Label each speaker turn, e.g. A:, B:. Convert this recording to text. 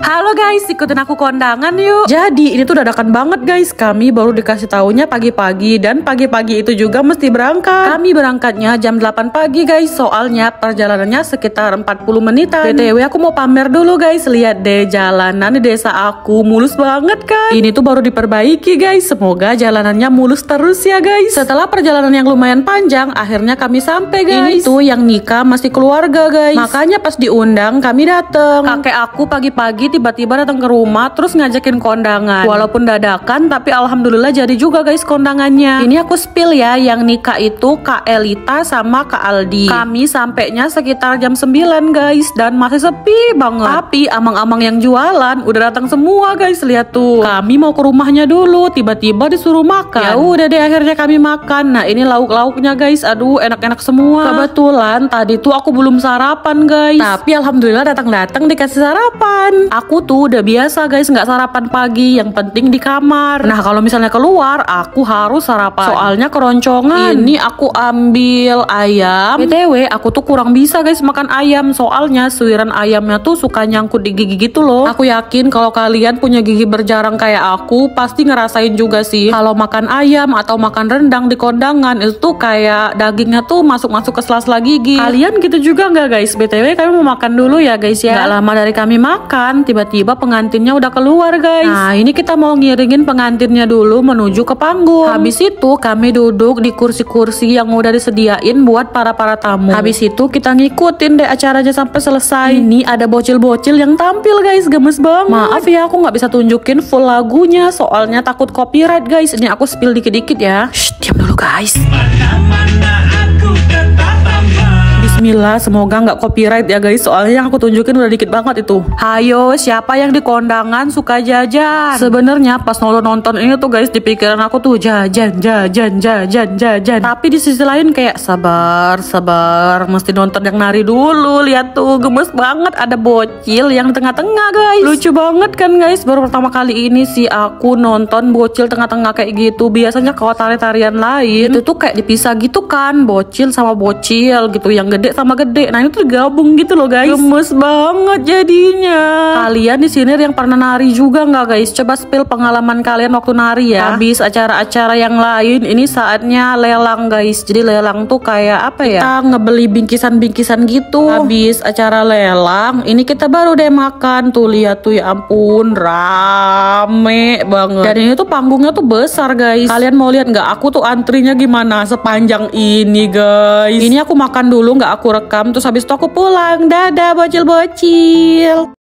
A: Halo guys, ikutin aku kondangan yuk. Jadi ini tuh dadakan banget guys. Kami baru dikasih taunya pagi-pagi dan pagi-pagi itu juga mesti berangkat. Kami berangkatnya jam 8 pagi guys. Soalnya perjalanannya sekitar 40 menitan. BTW aku mau pamer dulu guys. Lihat deh jalanan di desa aku mulus banget kan. Ini tuh baru diperbaiki guys. Semoga jalanannya mulus terus ya guys. Setelah perjalanan yang lumayan panjang, akhirnya kami sampai guys. Ini tuh yang nikah masih keluarga guys. Makanya pas diundang kami dateng. Kakek aku pagi-pagi tiba-tiba datang ke rumah terus ngajakin kondangan. Walaupun dadakan tapi alhamdulillah jadi juga guys kondangannya. Ini aku spill ya yang nikah itu Kak Elita sama Kak Aldi. Kami sampainya sekitar jam 9 guys dan masih sepi banget. Tapi amang-amang yang jualan udah datang semua guys lihat tuh. Kami mau ke rumahnya dulu tiba-tiba disuruh makan. Ya udah deh akhirnya kami makan. Nah ini lauk-lauknya guys. Aduh enak-enak semua. Kebetulan tadi tuh aku belum sarapan guys. Tapi alhamdulillah datang-datang dikasih sarapan aku tuh udah biasa guys nggak sarapan pagi, yang penting di kamar. Nah kalau misalnya keluar, aku harus sarapan. Soalnya keroncongan. Ini aku ambil ayam. btw aku tuh kurang bisa guys makan ayam, soalnya suiran ayamnya tuh suka nyangkut di gigi gitu loh. Aku yakin kalau kalian punya gigi berjarang kayak aku, pasti ngerasain juga sih. Kalau makan ayam atau makan rendang di kondangan itu kayak dagingnya tuh masuk-masuk ke selas lagi gigi. Kalian gitu juga nggak guys? btw kami mau makan dulu ya guys ya. Gak lama dari kami makan, tiba-tiba pengantinnya udah keluar guys Nah ini kita mau ngiringin pengantinnya dulu menuju ke panggung Habis itu kami duduk di kursi-kursi yang udah disediain buat para-para tamu Habis itu kita ngikutin deh acaranya sampai selesai Ini ada bocil-bocil yang tampil guys gemes banget Maaf ya aku nggak bisa tunjukin full lagunya soalnya takut copyright guys Ini aku spill dikit-dikit ya Shh diam dulu guys mana, mana. Bismillah semoga nggak copyright ya guys soalnya yang aku tunjukin udah dikit banget itu hayo siapa yang di kondangan suka jajan sebenarnya pas nonton nonton ini tuh guys di pikiran aku tuh jajan jajan jajan jajan tapi di sisi lain kayak sabar sabar mesti nonton yang nari dulu lihat tuh gemes banget ada bocil yang tengah-tengah guys lucu banget kan guys baru pertama kali ini sih aku nonton bocil tengah-tengah kayak gitu biasanya kalau tarian tarian lain itu tuh kayak dipisah gitu kan bocil sama bocil gitu yang gede sama gede. Nah, ini tuh gabung gitu loh, guys. Gemes banget jadinya. Kalian di sini yang pernah nari juga nggak, guys? Coba spill pengalaman kalian waktu nari ya. Habis acara-acara yang lain, ini saatnya lelang, guys. Jadi lelang tuh kayak apa ya? Kita ngebeli bingkisan-bingkisan gitu. Habis acara lelang, ini kita baru deh makan. Tuh lihat tuh ya ampun, rame banget. Dan ini tuh panggungnya tuh besar, guys. Kalian mau lihat nggak aku tuh antrinya gimana sepanjang ini, guys? Ini aku makan dulu nggak aku aku rekam terus habis itu aku pulang. Dadah bocil-bocil.